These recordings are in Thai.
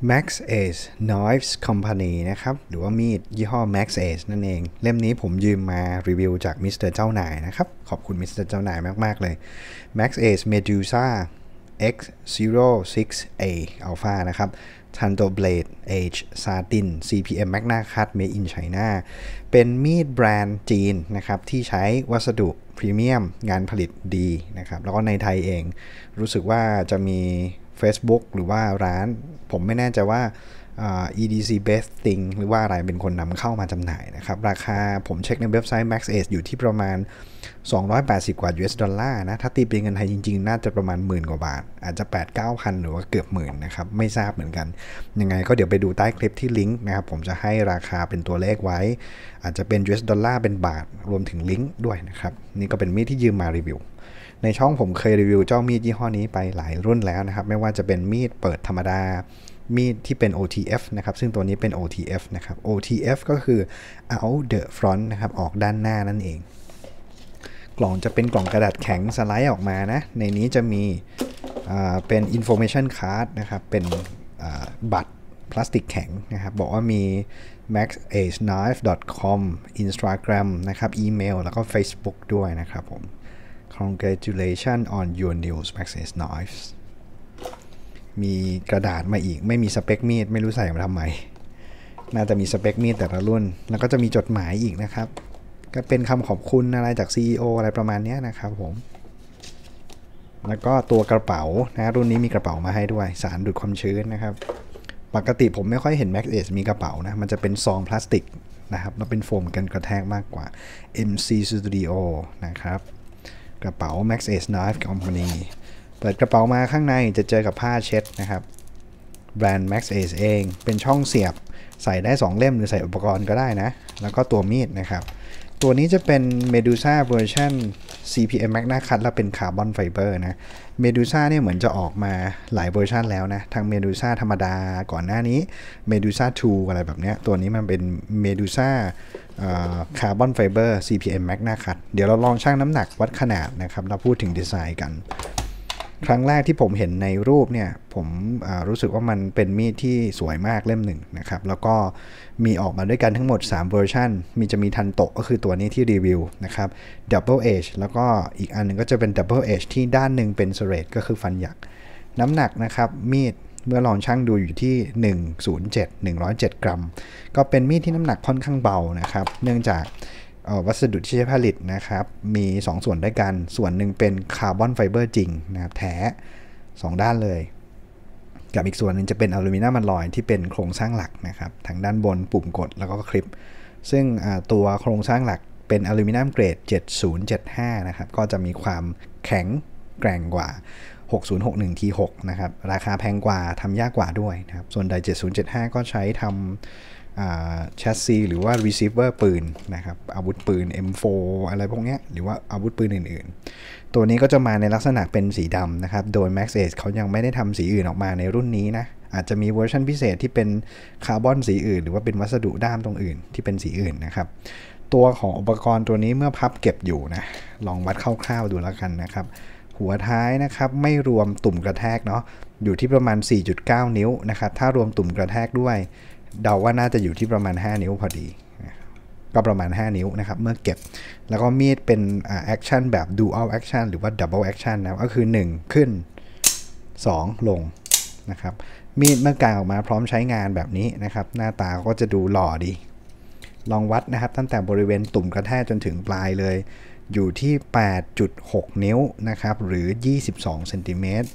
Max Ace Knives Company นะครับ หรือว่า มีดยี่ห้อ Max Ace นั่นเอง เล่มนี้ผมยืมมารีวิวจากมิสเตอร์เจ้านายนะครับ ขอบคุณมิสเตอร์เจ้านายมาก ๆ เลย Max Ace Medusa X06A Alpha นะครับ Tanto Blade Age Satin CPM Magna Cut Made in China เป็นมีดแบรนด์จีนนะครับ ที่ใช้วัสดุพรีเมียมงานผลิตดีนะครับ แล้วก็ในไทยเอง รู้สึกว่าจะมี Facebook หรือว่าร้านผมไม่แน่ใจว่า EDC Best Thing หรือว่าอะไรเป็นคนนำเข้ามาจำหน่ายนะครับ ราคาผมเช็คในเว็บไซต์ Max Age อยู่ที่ประมาณ 280 กว่า US ดอลลาร์นะถ้าตีเป็นเงินไทยจริงๆน่าจะประมาณหมื่นกว่าบาท อาจจะ8 9 0 0 0 หรือว่าเกือบหมื่นนะครับ ไม่ทราบเหมือนกัน ยังไง ก็เดี๋ยวไปดูใต้คลิปที่ลิงก์นะครับ ผมจะให้ราคาเป็นตัวเลขไว้ อาจจะเป็น US ดอลลาร์เป็นบาท รวมถึงลิงก์ด้วยนะครับนี่ก็เป็นมีดที่ยืมมารีวิวในช่องผมเคยรีวิวเจ้ามีดยี่ห้อนี้ไปหลายรุ่นแล้วนะครับ ไม่ว่าจะเป็นมีดเปิดธรรมดา มีดที่เป็น OTF นะครับซึ่งตัวนี้เป็น OTF นะครับ OTF ก็คือ out the front นะครับออกด้านหน้านั่นเอง กล่องจะเป็นกล่องกระดาษแข็งสไลด์ออกมานะ ในนี้จะมีเป็น information card นะครับเป็นบัตรพลาสติกแข็งนะครับบอกว่ามี maxageknife.com Instagram นะครับอีเมลแล้วก็ Facebook ด้วยนะครับผม c o n g r a t u l a t i o n on your new Maxis knives มีกระดาษมาอีกไม่มีสเปคมีด ไม่รู้ใส่มาทำไม น่าจะมีสเปคมีด แต่ละรุ่น แล้วก็จะมีจดหมายอีกนะครับ ก็เป็นคำขอบคุณอะไรจาก CEO อะไรประมาณนี้นะครับ ผม แล้วก็ตัวกระเป๋านะรุ่นนี้มีกระเป๋ามาให้ด้วย สารดูดความชื้นนะครับ ปกติผมไม่ค่อยเห็น Max a มีกระเป๋านะ มันจะเป็นซองพลาสติกนะครับแล้วเป็นโฟม กันกระแทกมากกว่า MC Studio นะครับกระเป๋า Max Ace Knife Company เปิดกระเป๋ามาข้างในจะเจอกับผ้าเช็ดนะครับแบรนด์ Max Ace เอง เป็นช่องเสียบใส่ได้ 2 เล่มหรือใส่อุปกรณ์ก็ได้นะ แล้วก็ตัวมีดนะครับตัวนี้จะเป็น Medusa เวอร์ชัน CPM Magna Cut แล้วเป็นคาร์บอนไฟเบอร์นะ Medusa เนี่ยเหมือนจะออกมาหลายเวอร์ชันแล้วนะ ทั้ง Medusa ธรรมดาก่อนหน้านี้ Medusa 2อะไรแบบเนี้ย ตัวนี้มันเป็น Medusa คาร์บอนไฟเบอร์ CPM Magna Cut เดี๋ยวเราลองชั่งน้ำหนักวัดขนาดนะครับเราพูดถึงดีไซน์กันครั้งแรกที่ผมเห็นในรูปเนี่ยผมรู้สึกว่ามันเป็นมีดที่สวยมากเล่มหนึ่งนะครับแล้วก็มีออกมาด้วยกันทั้งหมด3เวอร์ชันมีจะมีทันโตก็คือตัวนี้ที่รีวิวนะครับ Double Edge แล้วก็อีกอันนึงก็จะเป็น Double Edge ที่ด้านหนึ่งเป็นสเรดก็คือฟันหยักน้ำหนักนะครับมีดเมื่อลองช่างดูอยู่ที่ 107 107 กรัม ก็เป็นมีดที่น้ำหนักค่อนข้างเบานะครับเนื่องจากวัสดุที่ใช้ผลิตนะครับ มี 2 ส่วนด้วยกัน ส่วนหนึ่งเป็นคาร์บอนไฟเบอร์จริงนะครับแท้2 ด้านเลย กับอีกส่วนหนึ่งจะเป็นอลูมิเนียมอลอยที่เป็นโครงสร้างหลักนะครับทางด้านบนปุ่มกดแล้วก็คลิป ซึ่งตัวโครงสร้างหลักเป็นอลูมิเนียมเกรด 7075 นะครับก็จะมีความแข็งแกร่งกว่า 6061 T6 นะครับ ราคาแพงกว่าทำยากกว่าด้วยนะครับส่วนใด 7075 ก็ใช้ทำแชสซีหรือว่า receiver ปืนนะครับอาวุธปืน M4 อะไรพวกนี้หรือว่าอาวุธปืนอื่นๆ ตัวนี้ก็จะมาในลักษณะเป็นสีดำนะครับโดย Max Edge เขายังไม่ได้ทำสีอื่นออกมาในรุ่นนี้นะอาจจะมีเวอร์ชันพิเศษที่เป็นคาร์บอนสีอื่นหรือว่าเป็นวัสดุด้ามตรงอื่นที่เป็นสีอื่นนะครับตัวของอุปกรณ์ตัวนี้เมื่อพับเก็บอยู่นะลองวัดคร่าวๆดูแล้วกันนะครับหัวท้ายนะครับไม่รวมตุ่มกระแทกเนาะอยู่ที่ประมาณ 4.9 นิ้วนะครับถ้ารวมตุ่มกระแทกด้วยเดาว่าน่าจะอยู่ที่ประมาณ 5 นิ้วพอดี ก็ประมาณ 5 นิ้วนะครับ เมื่อเก็บแล้วก็มีดเป็นแอคชั่นแบบ dual action หรือว่า double action นะก็คือ 1 ขึ้น 2 ลงนะครับมีดเมื่อกางออกมาพร้อมใช้งานแบบนี้นะครับ หน้าตาก็จะดูหล่อดี ลองวัดนะครับ ตั้งแต่บริเวณตุ่มกระแทกจนถึงปลายเลย อยู่ที่ 8.6 นิ้วนะครับ หรือ 22เซนติเมตร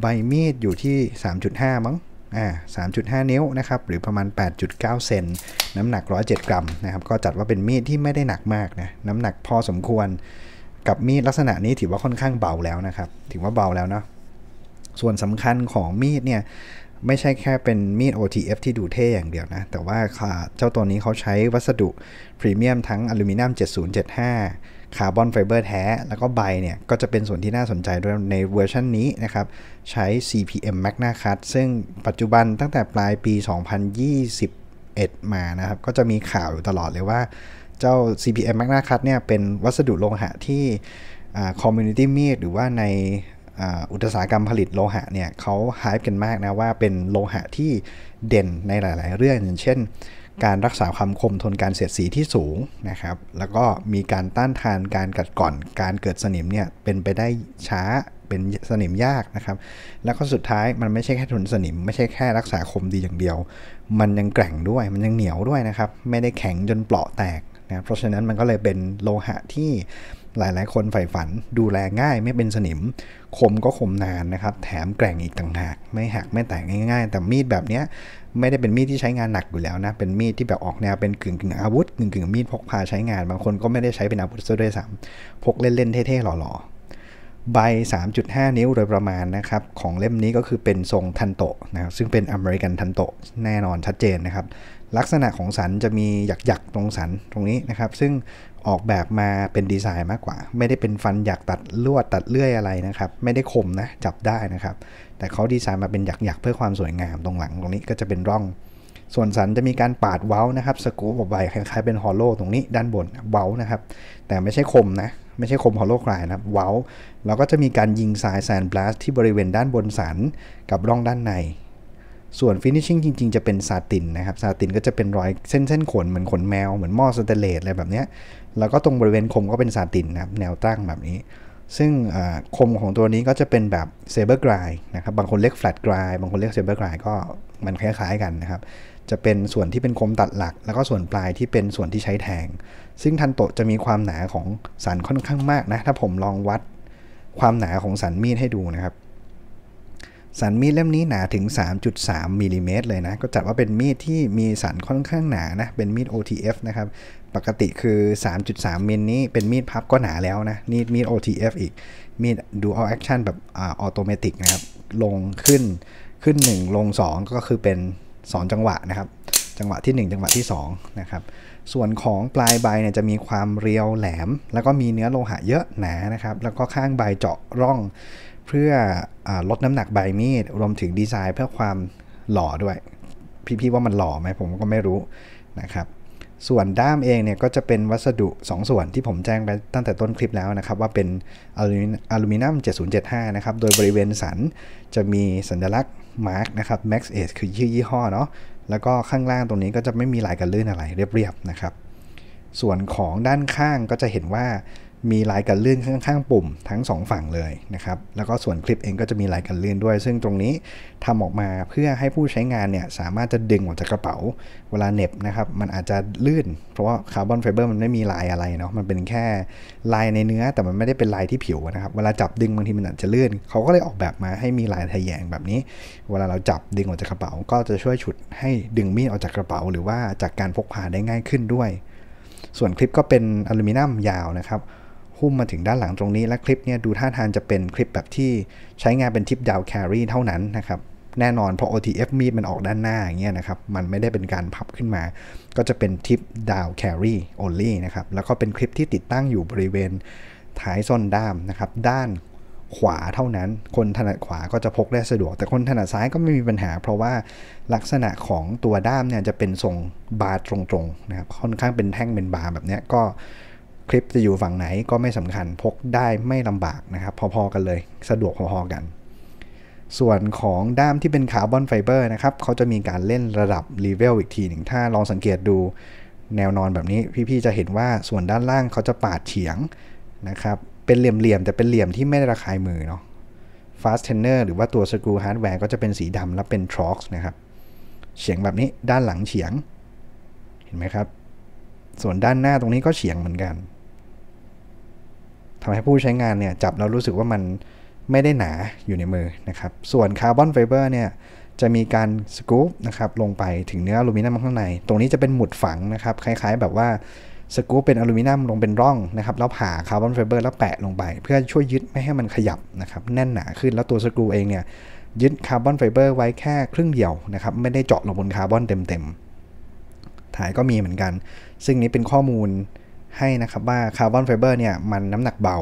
ใบมีดอยู่ที่ 3.5 มั้งอ่า3.5 นิ้วนะครับ หรือประมาณ 8.9 เซน น้ำหนัก 107 กรัมนะครับ ก็จัดว่าเป็นมีดที่ไม่ได้หนักมากนะ น้ำหนักพอสมควร กับมีดลักษณะนี้ถือว่าค่อนข้างเบาแล้วนะครับ ถือว่าเบาแล้วเนาะส่วนสำคัญของมีดเนี่ยไม่ใช่แค่เป็นมีด OTF ที่ดูเท่อย่างเดียวนะ แต่ว่าเจ้าตัวนี้เขาใช้วัสดุพรีเมียมทั้งอลูมิเนียม7075คาร์บอนไฟเบอร์แท้ แล้วก็ใบเนี่ย ก็จะเป็นส่วนที่น่าสนใจ ด้วยในเวอร์ชันนี้นะครับ ใช้ CPM Magna Cut ซึ่งปัจจุบันตั้งแต่ปลายปี 2021 มานะครับ ก็จะมีข่าวอยู่ตลอดเลยว่าเจ้า CPM Magna Cut เนี่ยเป็นวัสดุโลหะที่ community m มีหรือว่าในอุตสาหกรรมผลิตโลหะเนี่ยเขาหายกันมากนะว่าเป็นโลหะที่เด่นในหลายๆเรื่องอย่างเช่นการรักษาความคมทนการเสียดสีที่สูงนะครับ แล้วก็มีการต้านทานการกัดก่อน การเกิดสนิมเนี่ยเป็นไปได้ช้า เป็นสนิมยากนะครับ แล้วก็สุดท้ายมันไม่ใช่แค่ทนสนิม ไม่ใช่แค่รักษาคมดีอย่างเดียว มันยังแกร่งด้วย มันยังเหนียวด้วยนะครับ ไม่ได้แข็งจนเปราะแตกนะ เพราะฉะนั้นมันก็เลยเป็นโลหะที่หลายๆ คนใฝ่ฝันดูแลง่าย ไม่เป็นสนิม คมก็คมนานนะครับแถมแกร่งอีกต่างหาก ไม่หักไม่แตกง่าย ๆ แต่มีดแบบเนี้ยไม่ได้เป็นมีดที่ใช้งานหนักอยู่แล้วนะเป็นมีดที่แบบออกแนวเป็นกึ่งกึ่งอาวุธกึ่งกึ่งมีดพกพาใช้งาน บางคนก็ไม่ได้ใช้เป็นอาวุธซะด้วยซ้ำพกเล่นๆเท่ๆหล่อๆ ใบ 3.5 นิ้วโดยประมาณนะครับ ของเล่มนี้ก็คือเป็นทรงทันโตนะครับซึ่งเป็นอเมริกันทันโตแน่นอนชัดเจนนะครับ ลักษณะของสันจะมีหยักๆตรงสันตรงนี้นะครับ ซึ่งออกแบบมาเป็นดีไซน์มากกว่า ไม่ได้เป็นฟันอยากตัดลวดตัดเลื่อยอะไรนะครับไม่ได้คมนะจับได้นะครับแต่เขาดีไซน์มาเป็นหยักๆเพื่อความสวยงามตรงหลังตรงนี้ก็จะเป็นร่องส่วนสันจะมีการปาดเว้านะครับสกู๊ปออกไปคล้ายๆเป็นฮอลโลตรงนี้ด้านบนเว้านะครับแต่ไม่ใช่คมนะไม่ใช่คมฮอลโลกลายนะเว้าเราก็จะมีการยิงทรายแซนบลัสที่บริเวณด้านบนสันกับร่องด้านในส่วนฟินิชชิ่งจริง ๆ จะเป็นซาตินนะครับ ซาตินก็จะเป็นรอยเส้นเส้นขนเหมือนขนแมว เหมือนหม้อสเตเลสอะไรแบบนี้แล้วก็ตรงบริเวณ คมก็เป็นซาตินนะครับแนวตั้งแบบนี้ ซึ่งคมของตัวนี้ก็จะเป็นแบบเซเบอร์กรายนะครับ บางคนเรียกแฟลตกรายบางคนเรียกเซเบอร์กรายก็มันคล้ายๆกันนะครับ จะเป็นส่วนที่เป็นคมตัดหลัก แล้วก็ส่วนปลายที่เป็นส่วนที่ใช้แทง ซึ่งทันโตจะมีความหนาของสันค่อนข้างมากนะ ถ้าผมลองวัดความหนาของสันมีดให้ดูนะครับสันมีดเล่มนี้หนาถึง 3.3มิลิเมตรเลยนะ ก็จัดว่าเป็นมีดที่มีสันค่อนข้างหนานะ เป็นมีด OTF นะครับ ปกติคือ 3.3มิลนี้ เป็นมีดพับก็หนาแล้วนะ นี่มีด OTF อีก มีด Dual Action แบบอัอโตเมติกนะครับ ลงขึ้นขึ้น 1 ลง 2 ก็คือเป็น 2 จังหวะนะครับ จังหวะที่ 1 จังหวะที่ 2 นะครับ ส่วนของปลายใบเนี่ยจะมีความเรียวแหลม แล้วก็มีเนื้อโลหะเยอะหนานะครับแล้วก็ข้างใบเจาะร่องพื่ออลดน้ำหนักใบมีดรวมถึงดีไซน์เพื่อความหล่อด้วย พี่ๆว่ามันหล่อไหมผมก็ไม่รู้นะครับส่วนด้ามเองเนี่ยก็จะเป็นวัสดุ 2 ส่วนที่ผมแจ้งไปตั้งแต่ต้นคลิปแล้วนะครับ ว่าเป็นอลูมิเนียม 7075 นะครับ โดยบริเวณสันจะมีสัญลักษณ์มาร์กนะครับ Max a e คือชื่อยี่ห้อเนาะแล้วก็ข้างล่างตรงนี้ก็จะไม่มีลายกันลื่นอะไรเรียบๆนะครับส่วนของด้านข้างก็จะเห็นว่ามีลายกันลื่นข้างๆ ปุ่ม ทั้ง 2 ฝั่งเลยนะครับ แล้วก็ ส่วนคลิปเองก็จะมีลายกันลื่นด้วย ซึ่งตรงนี้ทำออกมาเพื่อให้ผู้ใช้งานเนี่ยสามารถจะดึงออกจากกระเป๋า เวลาเน็บนะครับ มันอาจจะลื่น เพราะว่าคาร์บอนไฟเบอร์มันไม่มีลายอะไรเนาะ มันเป็นแค่ลายในเนื้อแต่มันไม่ได้เป็นลายที่ผิวนะครับ เวลาจับดึงบางทีมันอาจจะลื่น เขาก็เลยออกแบบมาให้มีลายทะแยงแบบนี้ เวลาเราจับดึงออกจากกระเป๋า ก็จะช่วยฉุดให้ดึงมีดออกจากกระเป๋า หรือว่าจากการพกพาได้ง่ายขึ้นด้วย ส่วนคลิปก็เป็นอลูมิเนียมยาวนะครับุ้มมาถึงด้านหลังตรงนี้และคลิปเนี่ยดูท่าทางจะเป็นคลิปแบบที่ใช้งานเป็นทิปดาวแครีเท่านั้นนะครับแน่นอน เพราะ OTF มีดมันออกด้านหน้าอย่างเงี้ยนะครับมันไม่ได้เป็นการพับขึ้นมา ก็จะเป็นทิปดาวแครีโ only นะครับแล้วก็เป็นคลิปที่ติดตั้งอยู่บริเวณท้าย่อนด้ามนะครับด้านขวาเท่านั้น คนถนัดขวาก็จะพกได้สะดวก แต่คนถนัดซ้ายก็ไม่มีปัญหา เพราะว่าลักษณะของตัวด้ามเนี่ยจะเป็นทรงบาร์ตรงๆนะครับค่อนข้างเป็นแท่งเป็นบาร์แบบเนี้ยก็คลิปจะอยู่ฝั่งไหนก็ไม่สำคัญพกได้ไม่ลำบากนะครับพอๆกันเลย สะดวกพอๆกัน ส่วนของด้ามที่เป็นคาร์บอนไฟเบอร์นะครับเขาจะมีการเล่นระดับเลเวลอีกทีหนึ่งถ้าลองสังเกตดูแนวนอนแบบนี้ พี่ๆจะเห็นว่าส่วนด้านล่างเขาจะปาดเฉียงนะครับเป็นเหลี่ยมๆ แต่เป็นเหลี่ยมที่ไม่ได้ระคายมือเนาะ fast tenor หรือว่าตัวสกรูฮาร์ดแวร์ก็จะเป็นสีดำและเป็น t r o x นะครับเฉียงแบบนี้ด้านหลังเฉียง เห็นไหมครับ ส่วนด้านหน้าตรงนี้ก็เฉียงเหมือนกันทำให้ผู้ใช้งานเนี่ยจับแล้วรู้สึกว่ามันไม่ได้หนาอยู่ในมือนะครับ ส่วนคาร์บอนไฟเบอร์เนี่ยจะมีการสกู๊ปนะครับลงไปถึงเนื้ออลูมิเนียมข้างใน ตรงนี้จะเป็นหมุดฝังนะครับคล้ายๆ แบบว่าสกู๊ปเป็นอลูมิเนียมลงเป็นร่องนะครับแล้วผ่าคาร์บอนไฟเบอร์แล้วแปะลงไป เพื่อช่วยยึดไม่ให้มันขยับนะครับ แน่นหนาขึ้นแล้วตัวสกูเองเนี่ยยึดคาร์บอนไฟเบอร์ไว้แค่ครึ่งเดียวนะครับไม่ได้เจาะลงบนคาร์บอนเต็มๆถ่ายก็มีเหมือนกัน ซึ่งนี้เป็นข้อมูลให้นะครับว่าคาร์บอนไฟเบอร์เนี่ยมันน้ำหนักเบา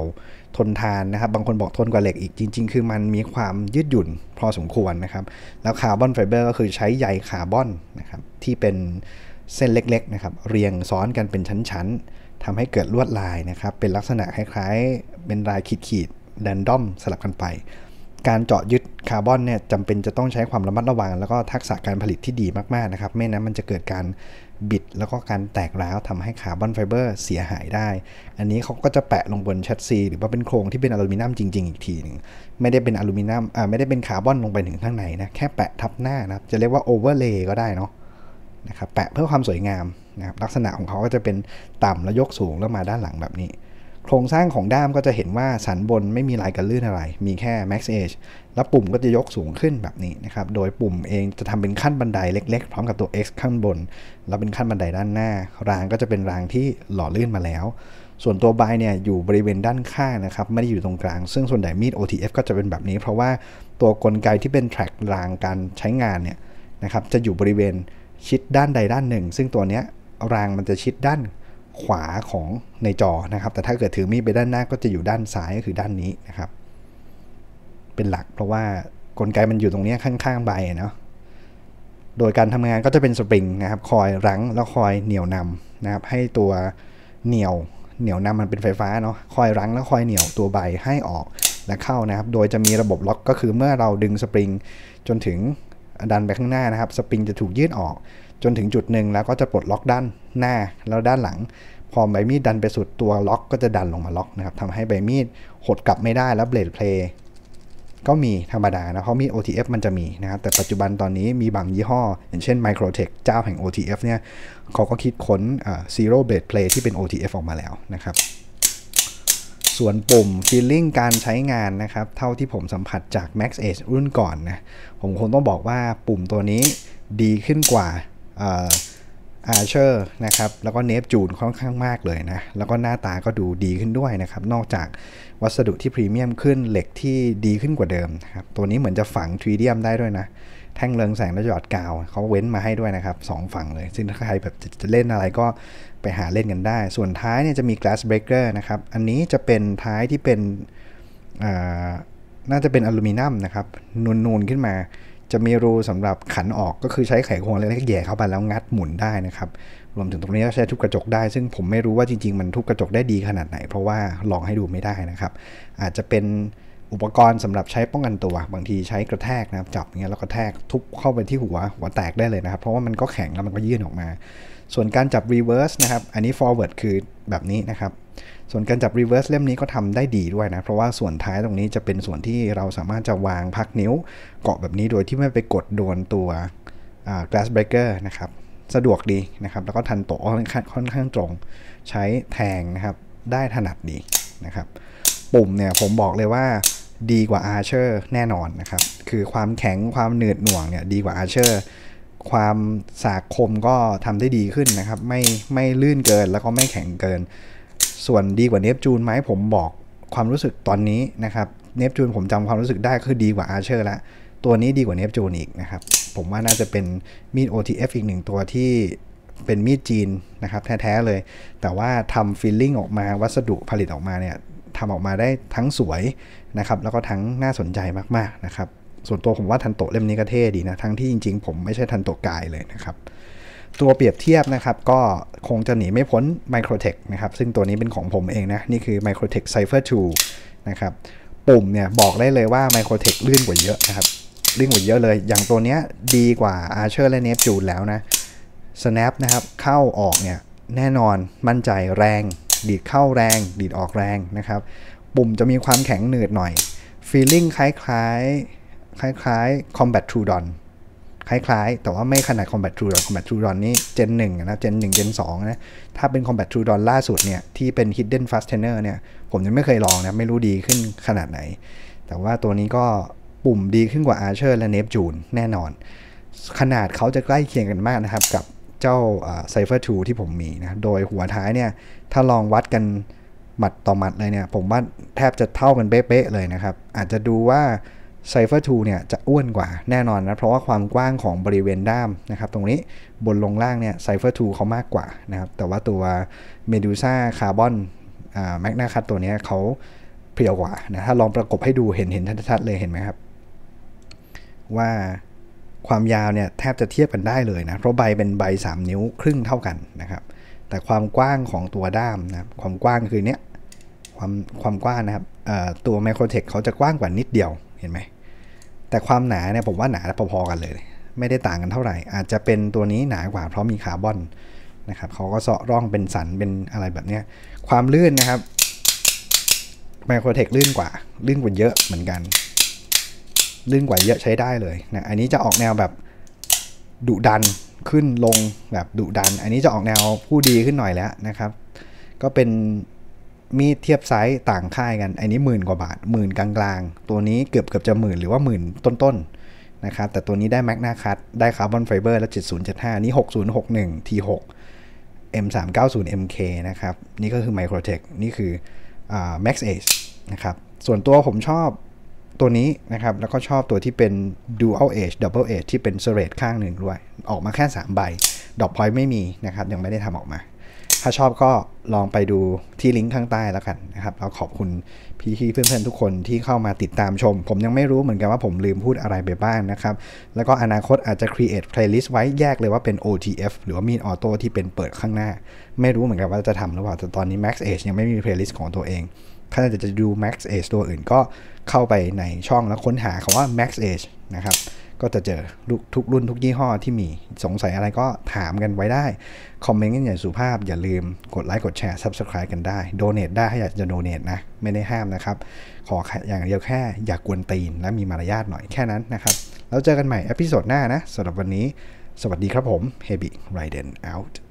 ทนทานนะครับบางคนบอกทนกว่าเหล็กอีกจริง ๆ คือมันมีความยืดหยุ่นพอสมควรนะครับแล้วคาร์บอนไฟเบอร์ก็คือใช้ใยคาร์บอนนะครับที่เป็นเส้นเล็กๆนะครับเรียงซ้อนกันเป็นชั้นๆทำให้เกิดลวดลายนะครับเป็นลักษณะคล้ายๆเป็นลายขีดๆดันดอมสลับกันไปการเจาะยึดคาร์บอนเนี่ยจำเป็นจะต้องใช้ความระมัดระวังแล้วก็ทักษะการผลิตที่ดีมากๆนะครับไม่นั้นมันจะเกิดการบิดแล้วก็การแตกร้าวทำให้คาร์บอนไฟเบอร์ เสียหายได้ อันนี้เขาก็จะแปะลงบนแชสซีหรือว่าเป็นโครงที่เป็นอลูมิเนียมจริงๆอีกทีหนึ่งไม่ได้เป็นอลูมิเนียมอ่าไม่ได้เป็นคาร์บอนลงไปถึงข้างในนะแค่แปะทับหน้านะครับจะเรียกว่าโอเวอร์เลย์ก็ได้เนาะนะครับแปะเพื่อความสวยงามนะครับลักษณะของเขาก็จะเป็นต่ำแล้วยกสูงแล้วมาด้านหลังแบบนี้โครงสร้างของด้ามก็จะเห็นว่าสันบนไม่มีลายกระลื่นอะไร มีแค่ max a g e แล้วปุ่มก็จะยกสูงขึ้นแบบนี้นะครับ โดยปุ่มเองจะทำเป็นขั้นบันไดเล็กๆ พร้อมกับตัว x ข้างบน แล้วเป็นขั้นบันไดด้านหน้า รางก็จะเป็นรางที่หล่อลื่นมาแล้ว ส่วนตัวบายเนี่ยอยู่บริเวณด้านข้างนะครับ ไม่ได้อยู่ตรงกลาง ซึ่งส่วนใหญ่มีด OTF ก็จะเป็นแบบนี้ เพราะว่าตัวกลไกที่เป็นแทร็กรางการใช้งานเนี่ยนะครับ จะอยู่บริเวณชิดด้านใดด้านหนึ่ง ซึ่งตัวเนี้ยรางมันจะชิดด้านขวาของในจอนะครับ แต่ถ้าเกิดถือมีดไปด้านหน้าก็จะอยู่ด้านซ้ายก็คือด้านนี้นะครับ เป็นหลัก เพราะว่ากลไกมันอยู่ตรงนี้ข้างๆใบเนาะโดยการทำงานก็จะเป็นสปริงนะครับ คอยรั้งแล้วคอยเหนี่ยวนำนะครับ ให้ตัวเหนี่ยว เหนี่ยวนำมันเป็นไฟฟ้าเนาะคอยรั้งแล้วคอยเหนี่ยวตัวใบให้ออกและเข้านะครับ โดยจะมีระบบล็อกก็คือเมื่อเราดึงสปริงจนถึงดันไปข้างหน้านะครับสปริงจะถูกยืดออกจนถึงจุดหนึ่งแล้วก็จะปลดล็อกด้านหน้าแล้วด้านหลัง พอใบมีดดันไปสุดตัวล็อก ก็จะดันลงมาล็อกนะครับ ทำให้ใบมีดหดกลับไม่ได้แล้วเบลดเพลย์ก็มีธรรมดานะ เพราะมี OTF มันจะมีนะครับ แต่ปัจจุบันตอนนี้มีบางยี่ห้ออย่างเช่น Microtech เจ้าแห่ง OTF เนี่ยเขาก็คิดค้น Zero Blade Play ที่เป็น OTF ออกมาแล้วนะครับส่วนปุ่ม feeling การใช้งานนะครับเท่าที่ผมสัมผัสจาก Max Edge รุ่นก่อนนะผมคงต้องบอกว่าปุ่มตัวนี้ดีขึ้นกว่าอาเชอร์นะครับแล้วก็เนฟจูนค่อนข้างมากเลยนะ แล้วก็หน้าตาก็ดูดีขึ้นด้วยนะครับ นอกจากวัสดุที่พรีเมียมขึ้นเหล็กที่ดีขึ้นกว่าเดิมครับตัวนี้เหมือนจะฝังทรีเดียมได้ด้วยนะ แท่งเรืองแสงและหยอดกาว เขาเว้นมาให้ด้วยนะครับสองฝั่งเลย ซึ่งถ้าใครแบบจะเล่นอะไรก็ไปหาเล่นกันได้ ส่วนท้ายเนี่ยจะมี glass breaker นะครับอันนี้จะเป็นท้ายที่เป็นน่าจะเป็นอลูมิเนียมนะครับนูนๆขึ้นมาจะมีรูสำหรับขันออกก็คือใช้ไขควงเล็กๆแย่เข้าไปแล้วงัดหมุนได้นะครับรวมถึงตรงนี้ก็ใช้ทุบกระจกได้ซึ่งผมไม่รู้ว่าจริง ๆ มันทุบกระจกได้ดีขนาดไหน เพราะว่าลองให้ดูไม่ได้นะครับ อาจจะเป็นอุปกรณ์สำหรับใช้ป้องกันตัว บางทีใช้กระแทกนะับจับเงี้ยแล้วก็แทกทุบเข้าไปที่หัว หัวแตกได้เลยนะครับ เพราะว่ามันก็แข็งแล้วมันก็ยื่นออกมา ส่วนการจับรีเวิร์สนะครับ อันนี้ฟอร์เวิร์ดคือแบบนี้นะครับส่วนการจับรีเวิร์สเล่มนี้ก็ทำได้ดีด้วยนะ เพราะว่าส่วนท้ายตรงนี้จะเป็นส่วนที่เราสามารถจะวางพักนิ้วเกาะแบบนี้โดยที่ไม่ไปกดโดนตัว glass breaker นะครับ สะดวกดีนะครับ แล้วก็ทันโตค่อนข้างงงตรง ใช้แทงนะครับ ได้ถนัดดีนะครับ ปุ่มเนี่ยผมบอกเลยว่าดีกว่าอ์เชอร์แน่นอนนะครับ คือความแข็งความเหนืดหน่วงเนี่ยดีกว่าอ์เชอร์ความสากคมก็ทำได้ดีขึ้นนะครับไม่ไม่ลื่นเกินแล้วก็ไม่แข็งเกินส่วนดีกว่าเนปจูนไหมผมบอกความรู้สึกตอนนี้นะครับเนปจูนผมจำความรู้สึกได้คือดีกว่าอาร์เชอร์ละ ตัวนี้ดีกว่าเนปจูนอีกนะครับผมว่าน่าจะเป็นมีด OTF อีกหนึ่งตัวที่เป็นมีดจีนนะครับแท้ๆ เลย แต่ว่าทำฟิลลิ่งออกมาวัสดุผลิตออกมาเนี่ยทำออกมาได้ทั้งสวยนะครับแล้วก็ทั้งน่าสนใจมากๆนะครับส่วนตัวผมว่าทันโตเล่มนี้ก็เท่ดีนะทั้งที่จริงๆผมไม่ใช่ทันโตกายเลยนะครับตัวเปรียบเทียบนะครับก็คงจะหนีไม่พ้น Microtech นะครับซึ่งตัวนี้เป็นของผมเองนะ นี่คือ Microtech c y p h e r 2นะครับปุ่มเนี่ยบอกได้เลยว่า Microtech ลื่นกว่าเยอะนะครับลื่นกว่าเยอะเลย อย่างตัวเนี้ยดีกว่า Archer และ Neptune แล้วนะ Snap นะครับเข้าออกเนี่ยแน่นอนมั่นใจแรงดีดเข้าแรง ดีดออกแรงนะครับปุ่มจะมีความแข็งหนืดหน่อยฟีลลิ่งคล้ายคล้ายๆ Combat True Don คล้ายๆ แต่ว่าไม่ขนาด Combat True Dawn Combat True Dawn นี่ Gen 1นะ Gen 1 Gen 2นะ ถ้าเป็น Combat True Dawn ล่าสุดเนี่ยที่เป็น Hidden Fastener เนี่ยผมยังไม่เคยลองนะไม่รู้ดีขึ้นขนาดไหน แต่ว่าตัวนี้ก็ปุ่มดีขึ้นกว่า Archer และ Neptune แน่นอน ขนาดเขาจะใกล้เคียงกันมากนะครับ กับเจ้า Cypher 2ที่ผมมีนะ โดยหัวท้ายเนี่ย ถ้าลองวัดกันหมัดต่อหมัดเลยเนี่ยผมว่าแทบจะเท่ากันเป๊ะๆเลยนะครับอาจจะดูว่าไซเฟอร์ูเนี่ยจะอ้วนกว่าแน่นอนนะเพราะว่าความกว้างของบริเวณด้ามนะครับตรงนี้บนลงล่างเนี่ยไซเฟอร์ูเขามากกว่านะครับแต่ว่าตัวเมดูซ่าคาร์บอนแมกนาคัตตัวนี้เขาเพียวกว่านะถ้าลองประกบให้ดูเห็นเห็นชัดๆเลยเห็นไหมครับว่าความยาวเนี่ยแทบจะเทียบกันได้เลยนะเพราะใบเป็นใบ 3 นิ้วครึ่งเท่ากันนะครับแต่ความกว้างของตัวด้ามนะความกว้างคือเนี้ยความความกว้างนะครับตัวไมโครเทคเขาจะกว้างกว่านิดเดียวเห็นไหมแต่ความหนาเนี่ยผมว่าหนาพอๆกันเลย ไม่ได้ต่างกันเท่าไหร่ อาจจะเป็นตัวนี้หนากว่า เพราะมีคาร์บอนนะครับ เขาก็เสาะร่องเป็นสันเป็นอะไรแบบนี้ ความลื่นนะครับไมโครเทคลื่นกว่าลื่นกว่าเยอะเหมือนกัน ลื่นกว่าเยอะใช้ได้เลยนะ อันนี้จะออกแนวแบบดุดันขึ้นลงแบบดุดัน อันนี้จะออกแนวผู้ดีขึ้นหน่อยแล้วนะครับ ก็เป็นมีเทียบไซส์ต่างค่ายกัน อันนี้หมื่นกว่าบาทหมื่นกลางๆ ตัวนี้เกือบเกือบจะหมื่นหรือว่าหมื่นต้นๆนะครับแต่ตัวนี้ได้แมกนาคัตได้คาร์บอนไฟเบอร์แล้ว7075 นี้6061 T6 M390 MK นะครับนี่ก็คือ Microtech นี่คือ Max ์เ g e นะครับส่วนตัวผมชอบตัวนี้นะครับแล้วก็ชอบตัวที่เป็น Dual ลเ g e Double ลเ g e ที่เป็น s e r r a t e ข้างหนึ่งด้วยออกมาแค่3ใบดอกพอยต์ไม่มีนะครับยังไม่ได้ทำออกมาถ้าชอบก็ลองไปดูที่ลิงก์ข้างใต้แล้วกันนะครับแล้วขอบคุณพี่่เพื่อนๆทุกคนที่เข้ามาติดตามชม ผมยังไม่รู้เหมือนกันว่าผมลืมพูดอะไรไปบ้างนะครับ แล้วก็อนาคตอาจจะ create playlist ไว้แยกเลยว่าเป็น OTF หรือว่ามีออโต้ที่เป็นเปิดข้างหน้า ไม่รู้เหมือนกันว่าจะทำหรือเปล่า แต่ตอนนี้ Max Age ยังไม่มี playlist ของตัวเอง ถ้าจะดู Max Age ตัวอื่น ก็เข้าไปในช่องแล้วค้นหาคาว่า Max Age นะครับก็จะเจอทุกรุ่นทุกยี่ห้อที่มีสงสัยอะไรก็ถามกันไว้ได้ คอมเมนต์กันอย่างสุภาพอย่าลืมกดไลค์กดแชร์ Subscribe กันได้โดเน a ได้ ถ้าอยากจะโดเน a นะไม่ได้ห้ามนะครับ ขออย่างเดียวแค่ อย่ากกวนตีน และมีมารยาทหน่อยแค่นั้นนะครับ แล้วเจอกันใหม่อพิโซดหน้านะสำหรับวันนี้ สวัสดีครับผมเฮบิไรเดนาท์